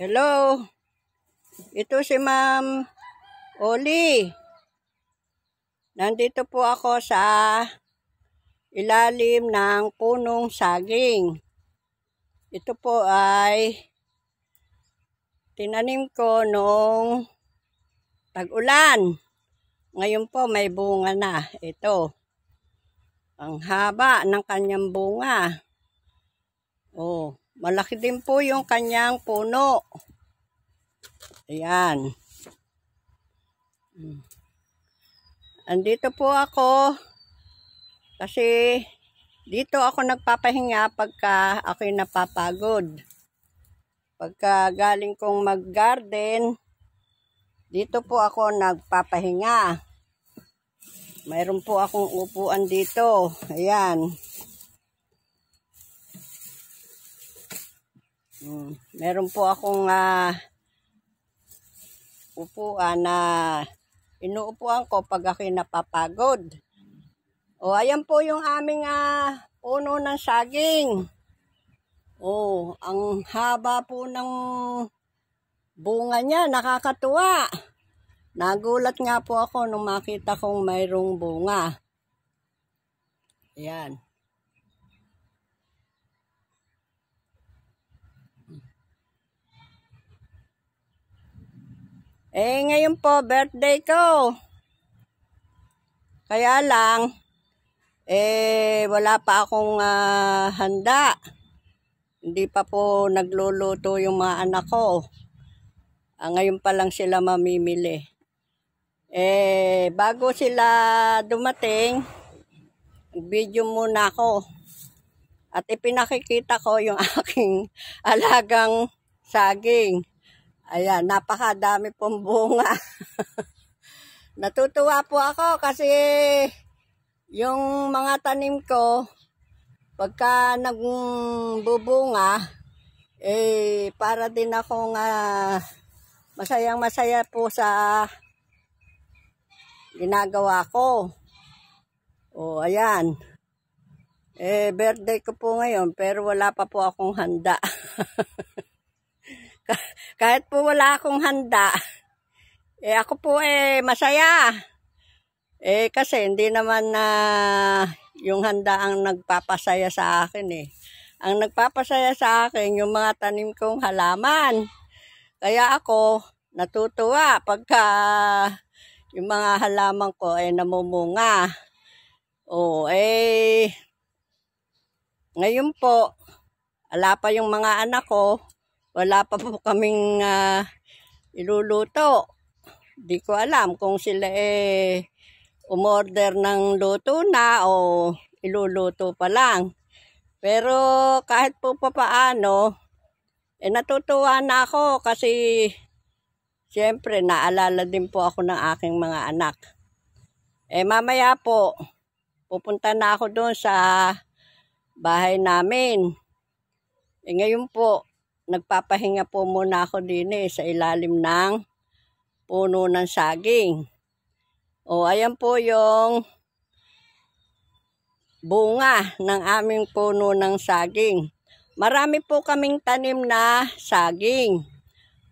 Hello? Ito si Ma'am Oli. Nandito po ako sa ilalim ng punong saging. Ito po ay tinanim ko noong tag-ulan. Ngayon po may bunga na. Ito. Ang haba ng kanyang bunga. Oh. Malaki din po yung kanyang puno. Ayan. Andito po ako kasi dito ako nagpapahinga pagka ako'y napapagod. Pagka galing kong mag-garden, dito po ako nagpapahinga. Mayroon po akong upuan dito. Ayan. Mm. Meron po akong uh, upuan na uh, inuupuan ko pag ako'y napapagod. O, ayan po yung aming uh, puno ng saging. O, ang haba po ng bunga niya, nakakatuwa. Nagulat nga po ako nung makita kong mayroong bunga. Ayan. Eh, ngayon po, birthday ko. Kaya lang, eh, wala pa akong uh, handa. Hindi pa po nagluluto yung mga anak ko. Ah, ngayon pa lang sila mamimili. Eh, bago sila dumating, video muna ako. At ipinakikita ko yung aking alagang saging. Ayan, napakadami pong bunga. Natutuwa po ako kasi yung mga tanim ko, pagka nagbubunga, eh, para din ako uh, masayang-masaya po sa ginagawa ko. O, ayan. Eh, birthday ko po ngayon, pero wala pa po akong handa. kahit po wala akong handa, eh ako po eh masaya. Eh kasi hindi naman na uh, yung handa ang nagpapasaya sa akin eh. Ang nagpapasaya sa akin yung mga tanim kong halaman. Kaya ako natutuwa pagka yung mga halaman ko ay eh, namumunga. Oh, eh ngayon po ala pa yung mga anak ko wala pa po kaming uh, iluluto. Di ko alam kung sila eh umorder ng luto na o iluluto pa lang. Pero kahit po papaano, eh natutuwa na ako kasi siyempre naalala din po ako ng aking mga anak. Eh mamaya po, pupunta na ako doon sa bahay namin. Eh ngayon po, nagpapahinga po muna ako din eh, sa ilalim ng puno ng saging. O ayan po yung bunga ng aming puno ng saging. Marami po kaming tanim na saging.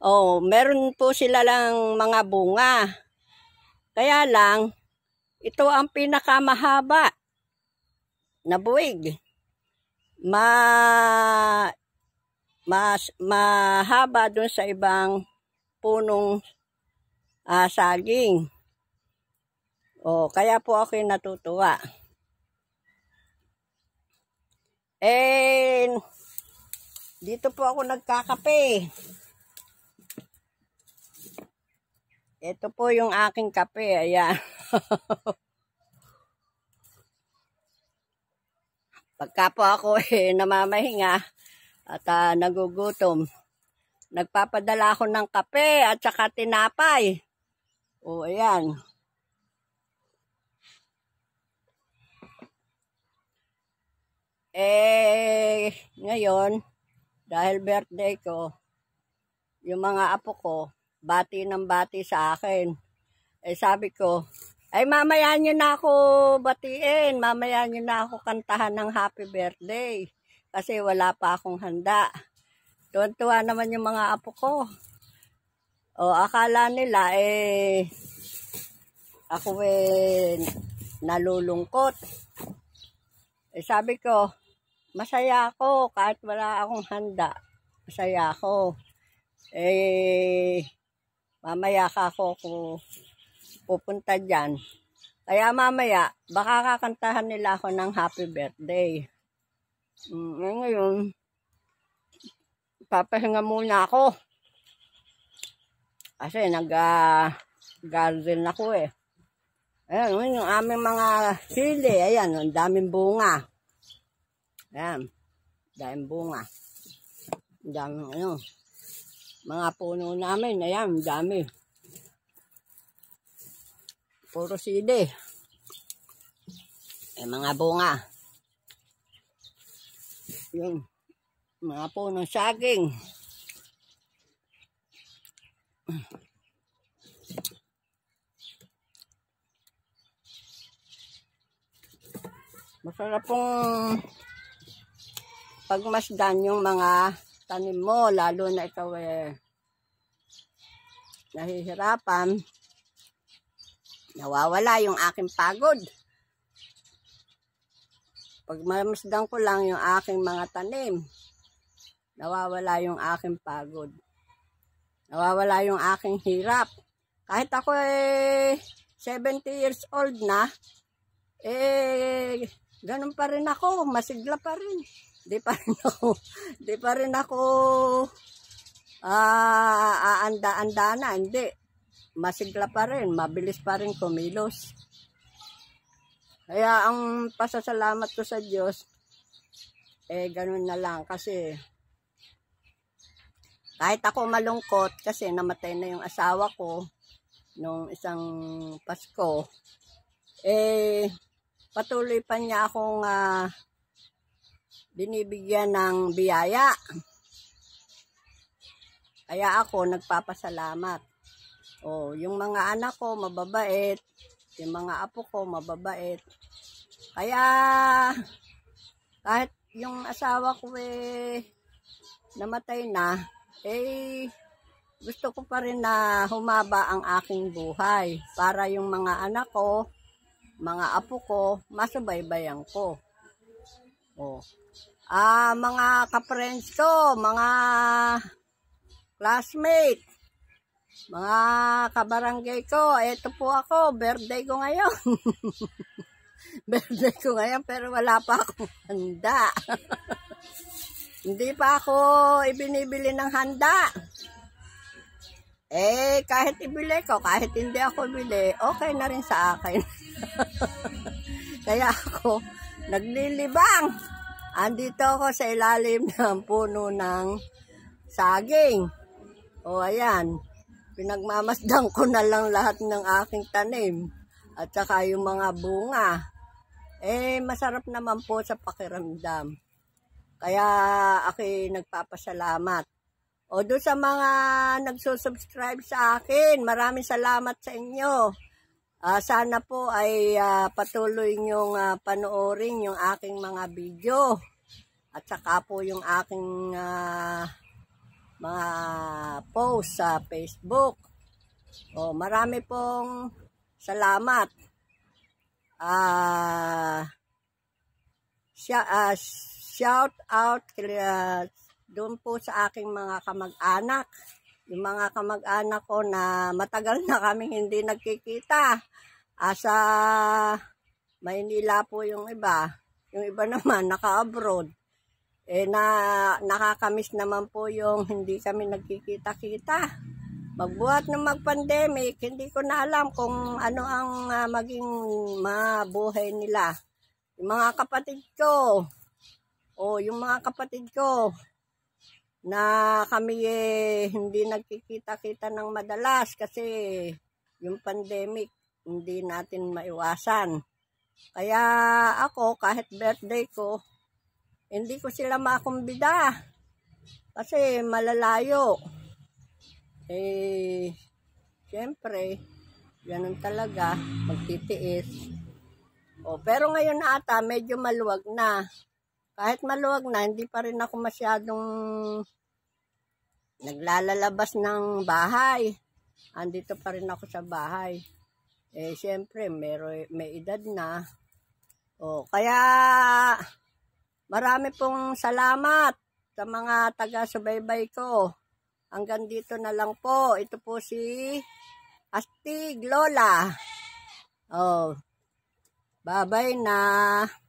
O meron po sila lang mga bunga. Kaya lang, ito ang pinakamahaba na buwig. Ma mas mahaba dun sa ibang punong uh, saging. O, kaya po ako yung natutuwa. And, dito po ako nagkakape. Ito po yung aking kape. Ayan. Pagka po ako eh, namamahinga, at uh, nagugutom. Nagpapadala ako ng kape at saka tinapay. O, ayan. Eh, ngayon, dahil birthday ko, yung mga apo ko, bati ng bati sa akin. Eh, sabi ko, ay mamaya nyo na ako batiin, mamaya nyo na ako kantahan ng happy birthday kasi wala pa akong handa. Tuwan-tuwa naman yung mga apo ko. O akala nila eh ako eh nalulungkot. Eh, sabi ko, masaya ako kahit wala akong handa. Masaya ako. Eh, mamaya ka ako kung pupunta dyan. Kaya mamaya, baka kakantahan nila ako ng happy birthday. Ngayon, mm, eh, ngayon, papahinga muna ako. Kasi nag-garden uh, ako eh. Ayan, yung aming mga sili. Ayan, ang daming bunga. Ayan, daming bunga. Ang daming ano. Mga puno namin. Ayan, dami. Puro sili. Ay, mga bunga yung mga punong saging. Masarap pong pagmasdan yung mga tanim mo, lalo na ikaw eh, nahihirapan, nawawala yung aking pagod. Pag mamasdan ko lang yung aking mga tanim, nawawala yung aking pagod. Nawawala yung aking hirap. Kahit ako eh 70 years old na, eh ganun pa rin ako, masigla pa rin. Di pa rin ako, di pa rin ako ah, aanda-andana, hindi. Masigla pa rin, mabilis pa rin kumilos. Kaya ang pasasalamat ko sa Diyos, eh ganun na lang kasi kahit ako malungkot kasi namatay na yung asawa ko nung isang Pasko, eh patuloy pa niya akong uh, binibigyan ng biyaya. Kaya ako nagpapasalamat. Oh, yung mga anak ko mababait, yung mga apo ko, mababait. Kaya, kahit yung asawa ko eh, namatay na, eh, gusto ko pa rin na humaba ang aking buhay para yung mga anak ko, mga apo ko, masubaybayan ko. Oh. Ah, mga ka-friends ko, mga classmates, mga kabarangay ko, eto po ako, birthday ko ngayon. birthday ko ngayon pero wala pa akong handa. Hindi pa ako ibinibili ng handa. Eh, kahit ibili ko, kahit hindi ako bili, okay na rin sa akin. Kaya ako, naglilibang. Andito ako sa ilalim ng puno ng saging. O, ayan pinagmamasdan ko na lang lahat ng aking tanim at saka yung mga bunga eh masarap naman po sa pakiramdam kaya ako nagpapasalamat o do sa mga nagsusubscribe sa akin maraming salamat sa inyo uh, sana po ay uh, patuloy nyong uh, ah, panoorin yung aking mga video at saka po yung aking uh, mga post sa Facebook. Oh, marami pong salamat. Ah, uh, shout out uh, doon po sa aking mga kamag-anak. Yung mga kamag-anak ko na matagal na kaming hindi nagkikita. Asa ah, Maynila po yung iba. Yung iba naman naka-abroad. Eh na nakakamiss naman po yung hindi kami nagkikita-kita. Magbuhat ng mag-pandemic, hindi ko na alam kung ano ang uh, maging mabuhay nila. Yung mga kapatid ko, o yung mga kapatid ko, na kami eh, hindi nagkikita-kita ng madalas kasi yung pandemic hindi natin maiwasan. Kaya ako kahit birthday ko, hindi ko sila makumbida. Kasi malalayo. Eh, syempre ganun talaga, magtitiis. O, oh, pero ngayon ata, medyo maluwag na. Kahit maluwag na, hindi pa rin ako masyadong naglalalabas ng bahay. Andito pa rin ako sa bahay. Eh, syempre may, may edad na. O, oh, kaya, Marami pong salamat sa mga taga-subaybay ko. Hanggang dito na lang po. Ito po si Astig Lola. Oh, babay na.